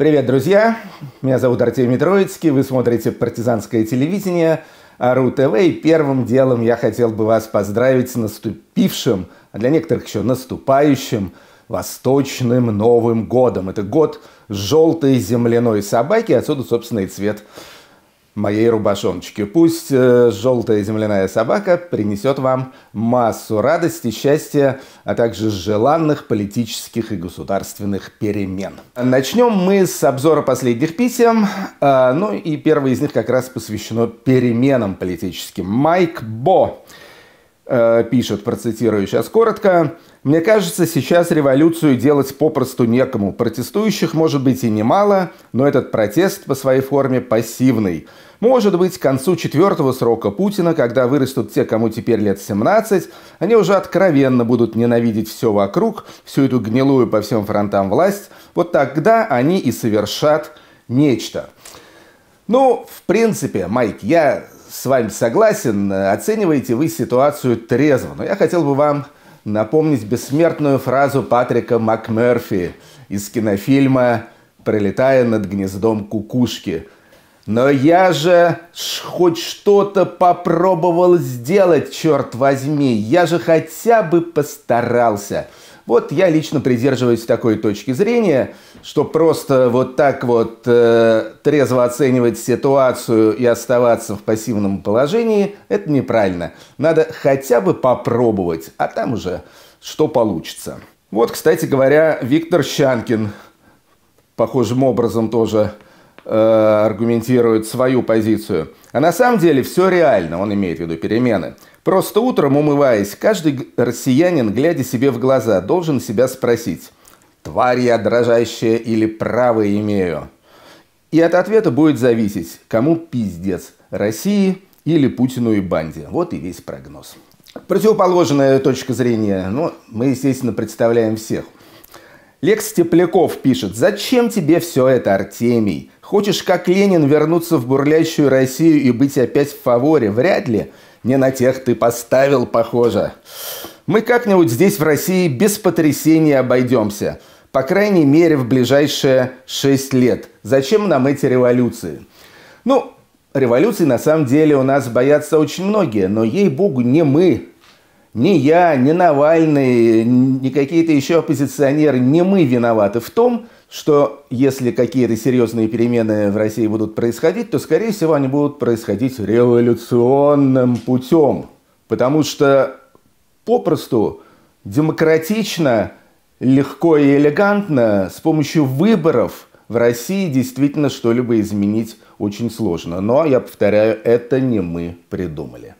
Привет, друзья! Меня зовут Артемий Троицкий, вы смотрите «Партизанское телевидение», АРУ ТВ, и первым делом я хотел бы вас поздравить с наступившим, а для некоторых еще наступающим, Восточным Новым Годом. Это год желтой земляной собаки, отсюда, собственно, и цвет моей рубашоночки. Пусть э, желтая земляная собака принесет вам массу радости, счастья, а также желанных политических и государственных перемен. Начнем мы с обзора последних писем. Э, ну и первое из них как раз посвящено переменам политическим. Майк Бо. Э, пишет, процитирую сейчас коротко, «Мне кажется, сейчас революцию делать попросту некому. Протестующих может быть и немало, но этот протест по своей форме пассивный. Может быть, к концу четвертого срока Путина, когда вырастут те, кому теперь лет 17, они уже откровенно будут ненавидеть все вокруг, всю эту гнилую по всем фронтам власть. Вот тогда они и совершат нечто». Ну, в принципе, Майк, я с вами согласен, оцениваете вы ситуацию трезво. Но я хотел бы вам напомнить бессмертную фразу Патрика МакМерфи из кинофильма «Пролетая над гнездом кукушки». Но я же хоть что-то попробовал сделать, черт возьми. Я же хотя бы постарался. Вот я лично придерживаюсь такой точки зрения, что просто вот так вот э, трезво оценивать ситуацию и оставаться в пассивном положении, это неправильно. Надо хотя бы попробовать, а там уже что получится. Вот, кстати говоря, Виктор Щанкин похожим образом тоже Э, аргументирует свою позицию. А на самом деле все реально, он имеет в виду перемены. Просто утром, умываясь, каждый россиянин, глядя себе в глаза, должен себя спросить, «Тварь я дрожащая или право имею?» И от ответа будет зависеть, кому пиздец, России или Путину и банде. Вот и весь прогноз. Противоположная точка зрения, ну, мы, естественно, представляем всех. Лекс Тепляков пишет, зачем тебе все это, Артемий? Хочешь, как Ленин, вернуться в бурлящую Россию и быть опять в фаворе? Вряд ли. Не на тех ты поставил, похоже. Мы как-нибудь здесь, в России, без потрясений обойдемся. По крайней мере, в ближайшие шесть лет. Зачем нам эти революции? Ну, революции на самом деле у нас боятся очень многие, но ей-богу, не мы, не я, не Навальный, не какие-то еще оппозиционеры, не мы виноваты в том, что что если какие-то серьезные перемены в России будут происходить, то, скорее всего, они будут происходить революционным путем. Потому что попросту демократично, легко и элегантно с помощью выборов в России действительно что-либо изменить очень сложно. Но, я повторяю, это не мы придумали.